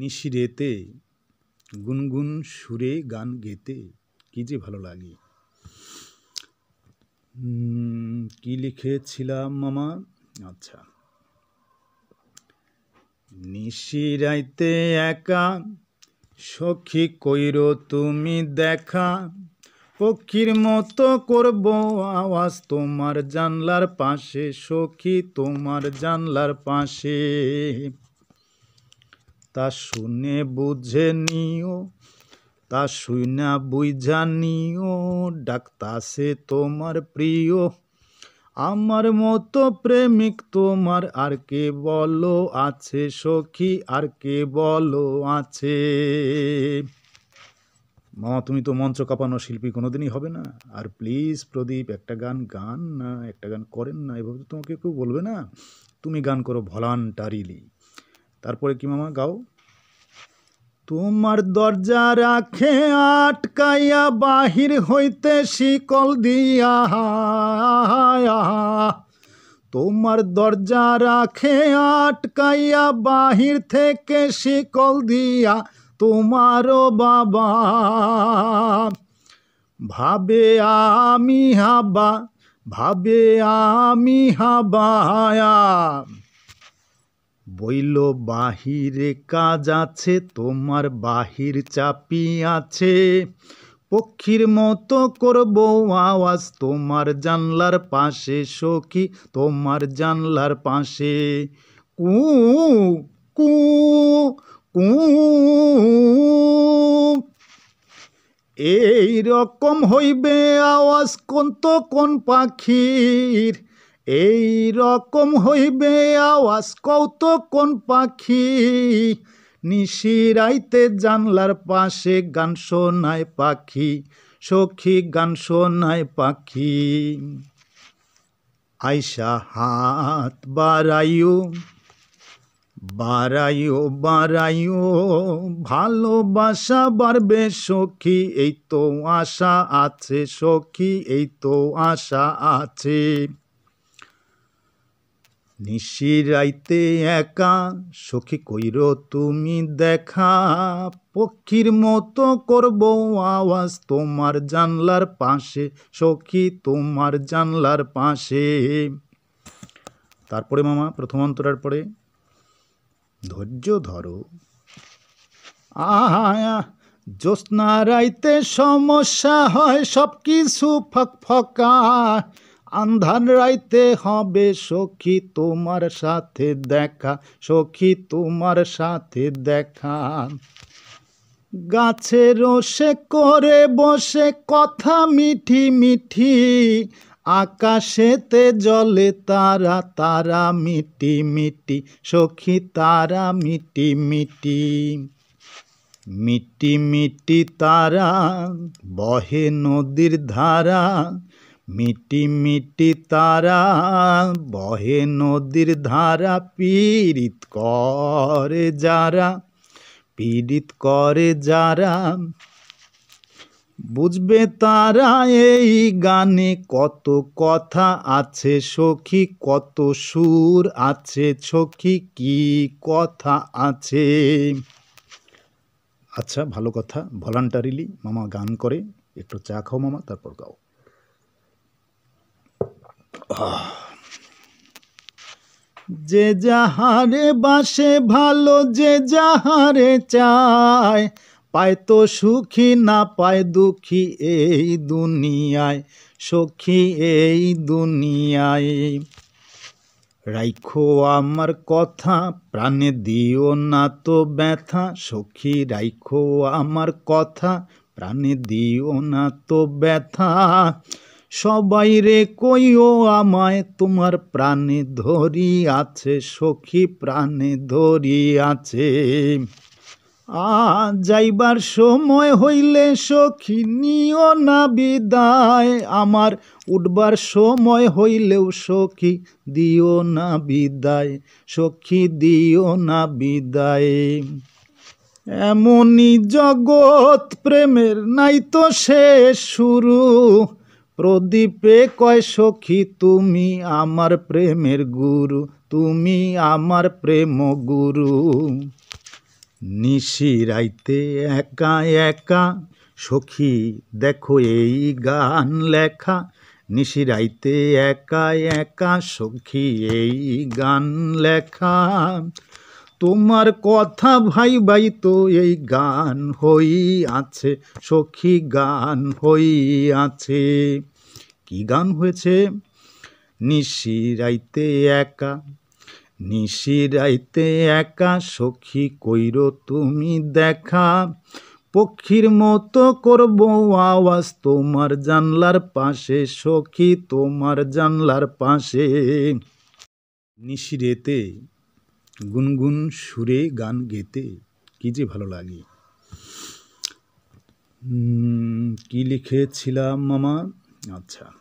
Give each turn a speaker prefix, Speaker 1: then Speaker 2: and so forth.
Speaker 1: নিশিরেতে গুনগুন সুরে গান গেতে কী যে ভালো লাগে কি লিখেছিলাম মামা আচ্ছা নিশিরাইতে একা সখী কইর তুমি দেখা পক্ষীর মতো করব আওয়াজ তোমার জানলার পাশে সখী তোমার জানলার পাশে তা শুনে বুঝে নিও তা শুনা বুঝা নিও ডাক্তাসে তোমার প্রিয় আমার মতো প্রেমিক তোমার আর কে বলো আছে সখী আর কে বলো আছে মামা তুমি তো মঞ্চ কাঁপানো শিল্পী কোনোদিনই হবে না আর প্লিজ প্রদীপ একটা গান গান না একটা গান করেন না এভাবে তোমাকে কেউ বলবে না তুমি গান করো ভলান্টারিলি তারপরে কি মামা গাও তোমার দরজা রাখে আটকাইয়া বাহির হইতে শিকল দিয়া তোমার দরজা রাখে আটকাইয়া বাহির থেকে শিকল দিয়া তোমারও বাবা ভাবে আমি হাবা ভাবে আমি হাবায়া বইল বাহিরে কাজ আছে তোমার বাহির চাপি আছে পক্ষীর মতো করব আওয়াজ তোমার জানলার পাশে সখী তোমার জানলার পাশে কু কু কু এই রকম হইবে আওয়াজ কোন তো কোন পাখির এই রকম হইবে আওয়াজ কৌত কোন পাখি নিশিরাইতে জানলার পাশে গান শোনায় পাখি সখী গান শোনায় পাখি আইসা হাত বাড়াইও বাড়াইও বাড়াইও ভালোবাসা বাড়বে সখী এই তো আশা আছে সখী এই তো আশা আছে নিশিরাইতে একা সখী কইর তুমি দেখা পক্ষীর মতো করব আওয়াজ তোমার জানলার পাশে সখী তোমার জানলার পাশে তারপরে মামা প্রথম অন্তরার পরে ধৈর্য ধরো আহা জ্যোৎস্না রাইতে সমস্যা হয় সব কিছু ফক ফকা আন্ধার রাইতে হবে সখী তোমার সাথে দেখা সখী তোমার সাথে দেখা গাছে রসে করে বসে কথা মিঠি মিঠি আকাশেতে জলে তারা তারা মিটি মিটি সখী তারা মিটি মিটি মিটি মিটি তারা বহে নদীর ধারা মিটি মিটি তারা বহে নদীর ধারা পীড়িত করে যারা পীড়িত করে যারা বুঝবে তারা এই গানে কত কথা আছে সখী কত সুর আছে সখী কি কথা আছে আচ্ছা ভালো কথা ভলান্টারিলি মামা গান করে একটু চা খাও মামা তারপর গাও যে যাহারে বাসে ভালো যে যাহারে চায় পায় তো সুখী না পায় দুঃখী এই দুনিয়ায় সখী এই দুনিয়ায় রাইখো আমার কথা প্রাণে দিও না তো ব্যথা সখী রাইখো আমার কথা প্রাণে দিও না তো ব্যথা সবাই রে কইও আমায় তোমার প্রাণে ধরি আছে সখী প্রাণে ধরি আছে আ যাইবার সময় হইলে সখী নিও না বিদায় আমার উঠবার সময় হইলেও সখী দিও না বিদায় সখী দিও না বিদায় এমনই জগৎ প্রেমের নাই তো শেষ শুরু প্রদীপে কয় সখী তুমি আমার প্রেমের গুরু তুমি আমার প্রেম গুরু নিশি রাইতে একা একা সখী দেখো এই গান লেখা নিশি রাইতে একা একা সখী এই গান লেখা তোমার কথা ভাই ভাই তো এই গান হই আছে সখী গান হই আছে কি গান হয়েছে নিশি রাইতে একা নিশি রাইতে একা সখী কৈর তুমি দেখা পক্ষীর মতো করব আওয়াজ তোমার জানলার পাশে সখী তোমার জানলার পাশে নিশিরেতে গুনগুন সুরে গান গেতে কি যে ভালো লাগে কি লিখেছিলাম মামা আচ্ছা